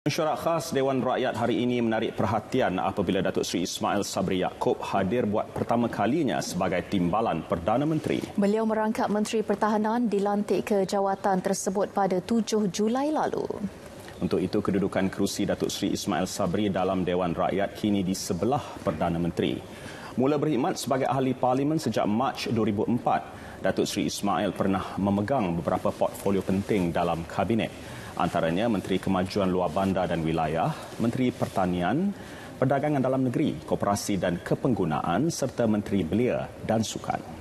Mesyuarat khas Dewan Rakyat hari ini menarik perhatian apabila Datuk Seri Ismail Sabri Yaakob hadir buat pertama kalinya sebagai timbalan Perdana Menteri. Beliau merangkap Menteri Pertahanan dilantik ke jawatan tersebut pada 7 Julai lalu. Untuk itu, kedudukan kerusi Datuk Seri Ismail Sabri dalam Dewan Rakyat kini di sebelah Perdana Menteri. Mula berkhidmat sebagai ahli parlimen sejak Mac 2004, Datuk Seri Ismail pernah memegang beberapa portfolio penting dalam kabinet antaranya Menteri Kemajuan Luar Bandar dan Wilayah, Menteri Pertanian, Perdagangan Dalam Negeri, Koperasi dan Kepenggunaan serta Menteri Belia dan Sukan.